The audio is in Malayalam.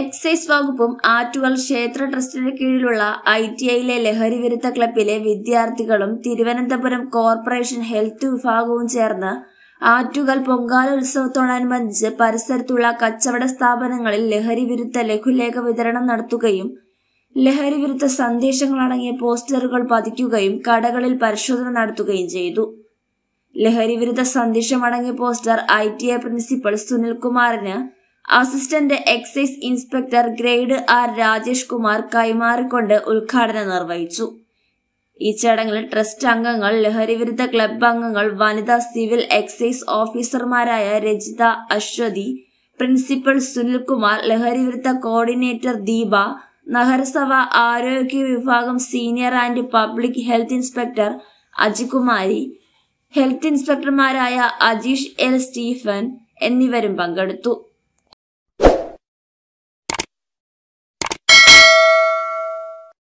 എക്സൈസ് വകുപ്പും ആറ്റുകൾ ക്ഷേത്ര ട്രസ്റ്റിന് കീഴിലുള്ള ഐ ടി ഐയിലെ ലഹരി വിരുദ്ധ ക്ലബിലെ വിദ്യാർത്ഥികളും തിരുവനന്തപുരം കോർപ്പറേഷൻ ഹെൽത്ത് വിഭാഗവും ചേർന്ന് ആറ്റുകൾ പൊങ്കാല ഉത്സവത്തോടനുബന്ധിച്ച് പരിസരത്തുള്ള കച്ചവട സ്ഥാപനങ്ങളിൽ ലഹരി വിരുദ്ധ ലഘുലേഖ വിതരണം നടത്തുകയും ലഹരി വിരുദ്ധ സന്ദേശങ്ങൾ അടങ്ങിയ പോസ്റ്ററുകൾ പതിക്കുകയും കടകളിൽ പരിശോധന നടത്തുകയും ചെയ്തു ലഹരി വിരുദ്ധ സന്ദേശം അടങ്ങിയ poster I T I principal സുനിൽകുമാറിന് assistant excise inspector grade R Rajesh Kumar കൈമാറിക്കൊണ്ട് ഉദ്ഘാടനം നിർവഹിച്ചു ഈ ചടങ്ങിൽ ട്രസ്റ്റ് അംഗങ്ങൾ ലഹരിവിരുദ്ധ ക്ലബ് അംഗങ്ങൾ വനിതാ സിവിൽ എക്സൈസ് ഓഫീസർമാരായ രജിത അശ്വതി പ്രിൻസിപ്പൽ സുനിൽകുമാർ ലഹരിവിരുദ്ധ കോർഡിനേറ്റർ ദീപ നഗരസഭ ആരോഗ്യ വിഭാഗം senior and public health inspector Ajikumari health ഇൻസ്പെക്ടർമാരായ അജീഷ് എൽ സ്റ്റീഫൻ എന്നിവരും പങ്കെടുത്തു